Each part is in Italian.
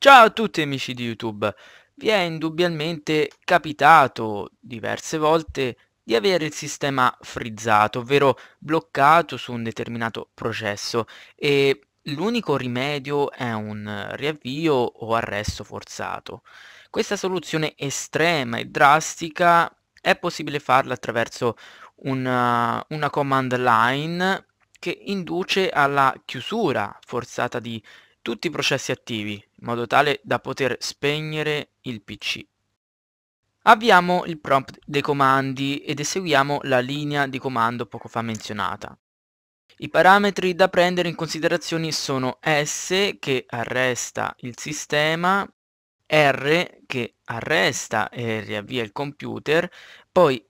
Ciao a tutti amici di YouTube, vi è indubbiamente capitato diverse volte di avere il sistema frizzato, ovvero bloccato su un determinato processo e l'unico rimedio è un riavvio o arresto forzato. Questa soluzione estrema e drastica è possibile farla attraverso una, una command line che induce alla chiusura forzata di tutti i processi attivi, in modo tale da poter spegnere il PC. Avviamo il prompt dei comandi ed eseguiamo la linea di comando poco fa menzionata. I parametri da prendere in considerazione sono S che arresta il sistema, R che arresta e riavvia il computer, poi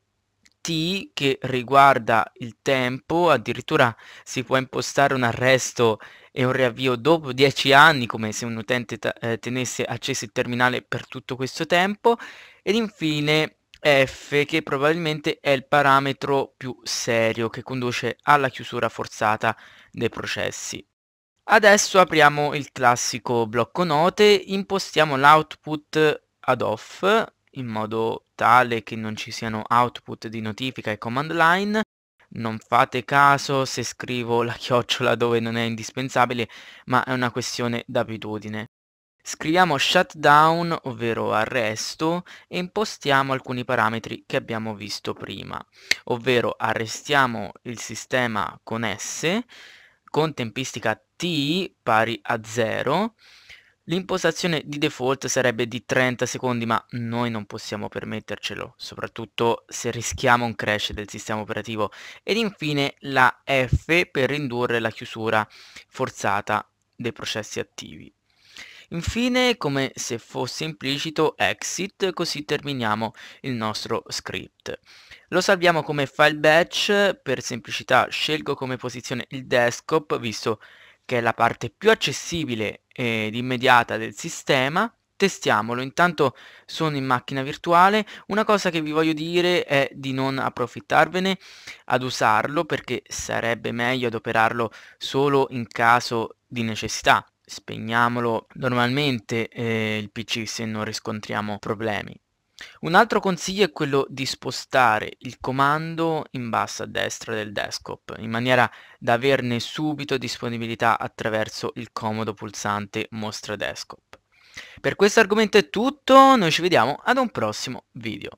T che riguarda il tempo, addirittura si può impostare un arresto e un riavvio dopo 10 anni, come se un utente eh, tenesse acceso il terminale per tutto questo tempo, ed infine F che probabilmente è il parametro più serio che conduce alla chiusura forzata dei processi. Adesso apriamo il classico blocco note, impostiamo l'output ad off in modo tale che non ci siano output di notifica e command line. Non fate caso se scrivo la chiocciola dove non è indispensabile, ma è una questione d'abitudine. Scriviamo shutdown, ovvero arresto, e impostiamo alcuni parametri che abbiamo visto prima, ovvero arrestiamo il sistema con S, con tempistica T pari a 0, L'impostazione di default sarebbe di 30 secondi, ma noi non possiamo permettercelo, soprattutto se rischiamo un crash del sistema operativo. Ed infine la F per indurre la chiusura forzata dei processi attivi. Infine, come se fosse implicito, exit, così terminiamo il nostro script. Lo salviamo come file batch, per semplicità scelgo come posizione il desktop, visto che che è la parte più accessibile ed immediata del sistema, testiamolo, intanto sono in macchina virtuale, una cosa che vi voglio dire è di non approfittarvene ad usarlo perché sarebbe meglio adoperarlo solo in caso di necessità, spegniamolo normalmente eh, il pc se non riscontriamo problemi. Un altro consiglio è quello di spostare il comando in basso a destra del desktop, in maniera da averne subito disponibilità attraverso il comodo pulsante Mostra Desktop. Per questo argomento è tutto, noi ci vediamo ad un prossimo video.